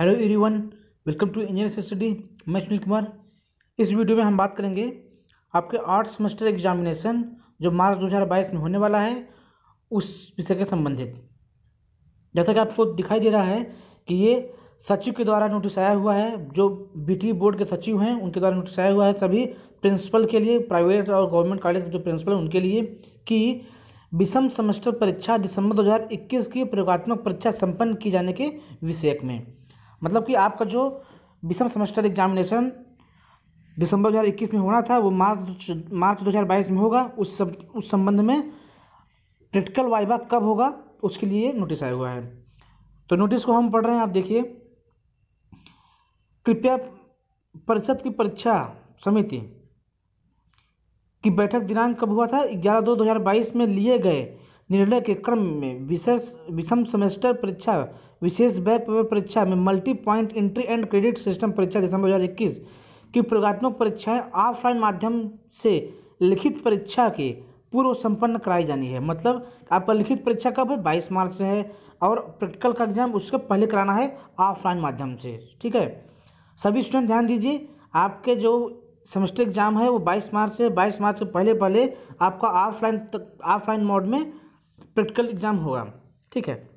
hello everyone welcome to engineer study मैं सुनील कुमार इस video में हम बात करेंगे आपके आर्ट्स सेमेस्टर एग्जामिनेशन जो मार्च 2022 में होने वाला है उस विषय के संबंधित जैसा कि आपको दिखाई दे रहा है कि ये सचिव के द्वारा नोटिस आया हुआ है जो बीटी e बोर्ड के सचिव हैं उनके द्वारा नोटिस आया हुआ है सभी प्रिंसिपल के लिए प्राइवेट और गवर्नमेंट कॉलेज के जो प्रिंसिपल हैं उनके लिए कि विषम सेमेस्टर परीक्षा दिसंबर 2021 की प्रयोगात्मक परीक्षा संपन्न की जाने के विषयक में मतलब कि आपका जो विषम सेमेस्टर एग्जामिनेशन दिसंबर 2021 में होना था वो मार्च मार्च 2022 में होगा उस सब उस संबंध में प्रैक्टिकल वाइवा कब होगा उसके लिए नोटिस आया हुआ है तो नोटिस को हम पढ़ रहे हैं आप देखिए कृपया परिषद की परीक्षा समिति की बैठक दिनांक कब हुआ था ग्यारह दो दो हज़ार बाईस में लिए गए निर्णय के क्रम में विशेष विषम सेमेस्टर परीक्षा विशेष बैक परीक्षा में multi point entry and credit system परीक्षा दिसंबर 2021 की प्रयोगात्मक परीक्षाएं ऑफलाइन माध्यम से लिखित परीक्षा के पूर्व संपन्न कराई जानी है मतलब आपका लिखित परीक्षा कब है बाईस मार्च से है और प्रैक्टिकल का एग्जाम उसके पहले कराना है ऑफलाइन माध्यम से ठीक है सभी स्टूडेंट ध्यान दीजिए आपके जो सेमेस्टर एग्जाम है वो 22 मार्च से 22 मार्च के पहले पहले आपका ऑफलाइन तक ऑफलाइन मोड में प्रैक्टिकल एग्जाम होगा ठीक है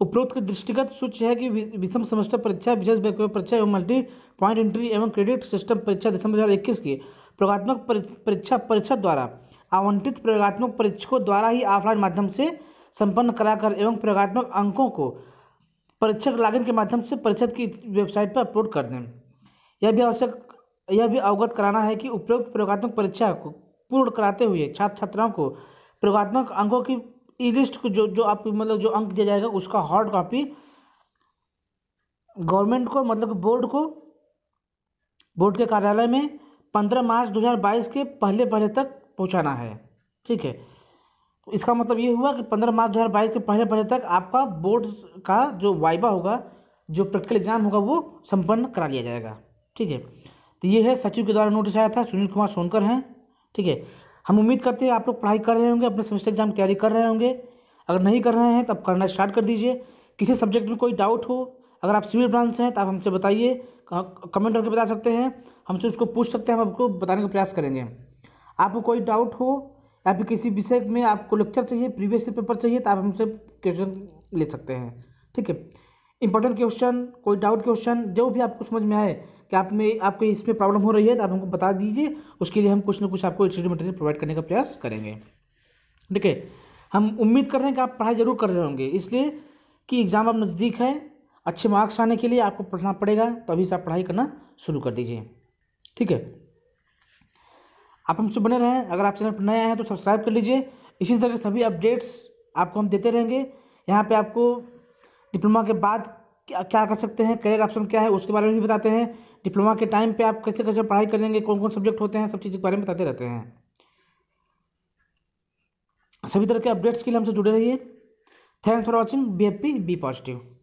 उपरोक्त दृष्टिगत सूच है कि विषम सेमेस्टर परीक्षा विशेष बैकवेब परीक्षा एवं मल्टी पॉइंट एंट्री एवं क्रेडिट सिस्टम परीक्षा दिसंबर 2021 की प्रयोगात्मक परीक्षा परीक्षा द्वारा आवंटित प्रयोगात्मक परीक्षकों द्वारा ही ऑफलाइन माध्यम से संपन्न कराकर एवं प्रयोगात्मक अंकों को परीक्षक लॉगिन के माध्यम से परिषद की वेबसाइट पर अपलोड कर दें यह भी आवश्यक यह भी अवगत कराना है कि उपयुक्त प्रयोगात्मक परीक्षा को पूर्ण कराते हुए छात्र छात्राओं को प्रयोगात्मक अंकों की ई लिस्ट को जो जो आपको मतलब जो अंक दिया जाएगा उसका हार्ड कॉपी गवर्नमेंट को मतलब बोर्ड को बोर्ड के कार्यालय में पंद्रह मार्च दो हजार बाईस के पहले पहले तक पहुंचाना है ठीक है तो इसका मतलब ये हुआ कि पंद्रह मार्च दो हजार बाईस के पहले पहले तक आपका बोर्ड का जो वाइबा होगा जो प्रैक्टिकल एग्जाम होगा वो संपन्न करा लिया जाएगा ठीक है तो ये है सचिव के द्वारा नोटिस आया था सुनील कुमार सोनकर हैं ठीक है हम उम्मीद करते हैं आप लोग पढ़ाई कर रहे होंगे अपने सेमेस्टर एग्जाम तैयारी कर रहे होंगे अगर नहीं कर रहे हैं तो आप करना स्टार्ट कर दीजिए किसी सब्जेक्ट में कोई डाउट हो अगर आप सिविल ब्रांच से हैं तो आप हमसे बताइए कमेंट करके बता सकते हैं हमसे उसको पूछ सकते हैं हम आपको बताने का प्रयास करेंगे आपको कोई डाउट हो या फिर किसी विषय में आपको लेक्चर चाहिए प्रीवियस पेपर चाहिए तो आप हमसे क्वेश्चन ले सकते हैं ठीक है इंपॉर्टेंट क्वेश्चन कोई डाउट क्वेश्चन जो भी आपको समझ में आए कि आप में आपके इसमें प्रॉब्लम हो रही है तो आप हमको बता दीजिए उसके लिए हम कुछ ना कुछ आपको स्टडी मटेरियल प्रोवाइड करने का प्रयास करेंगे ठीक है हम उम्मीद कर रहे हैं कि आप पढ़ाई जरूर कर रहे होंगे इसलिए कि एग्ज़ाम अब नज़दीक है अच्छे मार्क्स आने के लिए आपको पढ़ना पड़ेगा तो अभी से आप पढ़ाई करना शुरू कर दीजिए ठीक है आप हमसे बने रहें अगर आप चैनल पर नए आए हैं तो सब्सक्राइब कर लीजिए इसी तरह सभी अपडेट्स आपको हम देते रहेंगे यहाँ पे आपको डिप्लोमा के बाद क्या क्या कर सकते हैं करियर ऑप्शन क्या है उसके बारे में भी बताते हैं डिप्लोमा के टाइम पे आप कैसे कैसे पढ़ाई करेंगे कौन कौन सब्जेक्ट होते हैं सब चीज़ के बारे में बताते रहते हैं सभी तरह के अपडेट्स के लिए हमसे जुड़े रहिए thanks for watching B F P be positive